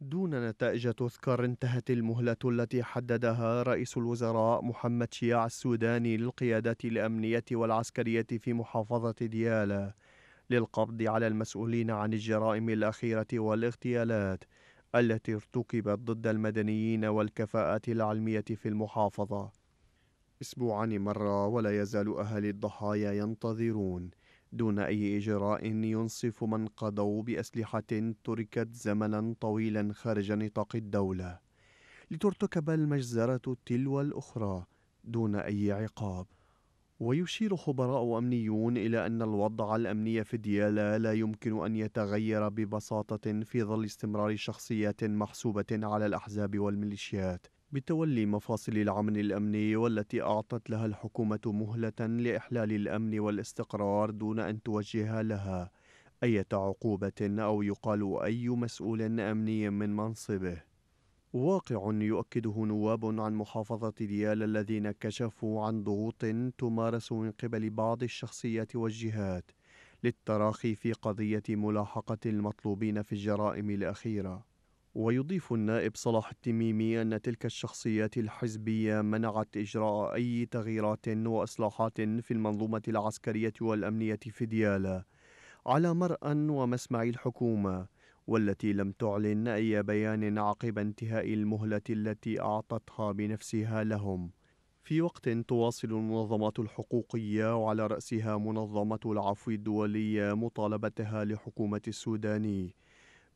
دون نتائج تذكر انتهت المهلة التي حددها رئيس الوزراء محمد شياع السوداني للقيادات الأمنية والعسكرية في محافظة ديالى للقبض على المسؤولين عن الجرائم الأخيرة والاغتيالات التي ارتكبت ضد المدنيين والكفاءات العلمية في المحافظة. أسبوعان مرة ولا يزال أهالي الضحايا ينتظرون دون أي إجراء ينصف من قضوا بأسلحة تركت زمنا طويلا خارج نطاق الدولة لترتكب المجزرة تلو الأخرى دون أي عقاب ويشير خبراء أمنيون إلى أن الوضع الأمني في ديالا لا يمكن أن يتغير ببساطة في ظل استمرار شخصيات محسوبة على الأحزاب والميليشيات بتولي مفاصل العمل الأمني والتي أعطت لها الحكومة مهلة لإحلال الأمن والاستقرار دون أن توجه لها أي عقوبة أو يقال أي مسؤول أمني من منصبه. واقع يؤكده نواب عن محافظة ديال الذين كشفوا عن ضغوط تمارس من قبل بعض الشخصيات والجهات للتراخي في قضية ملاحقة المطلوبين في الجرائم الأخيرة. ويضيف النائب صلاح التميمي أن تلك الشخصيات الحزبية منعت إجراء أي تغييرات وإصلاحات في المنظومة العسكرية والأمنية في ديالا على مرأى ومسمع الحكومة والتي لم تعلن أي بيان عقب انتهاء المهلة التي أعطتها بنفسها لهم في وقت تواصل المنظمات الحقوقية وعلى رأسها منظمة العفو الدولية مطالبتها لحكومة السوداني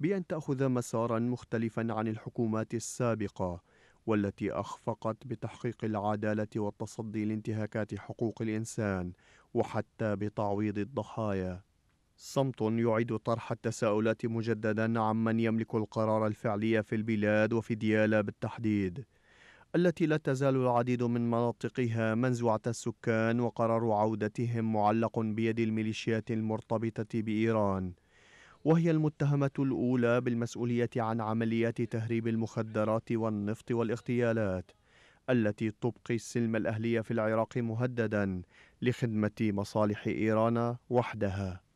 بأن تأخذ مسارا مختلفا عن الحكومات السابقة والتي أخفقت بتحقيق العدالة والتصدي لانتهاكات حقوق الإنسان وحتى بتعويض الضحايا. صمت يعيد طرح التساؤلات مجددا عمن يملك القرار الفعلي في البلاد وفي ديالا بالتحديد. التي لا تزال العديد من مناطقها منزوعة السكان وقرار عودتهم معلق بيد الميليشيات المرتبطة بإيران وهي المتهمة الأولى بالمسؤولية عن عمليات تهريب المخدرات والنفط والاغتيالات التي تبقي السلم الأهلي في العراق مهددا لخدمة مصالح إيران وحدها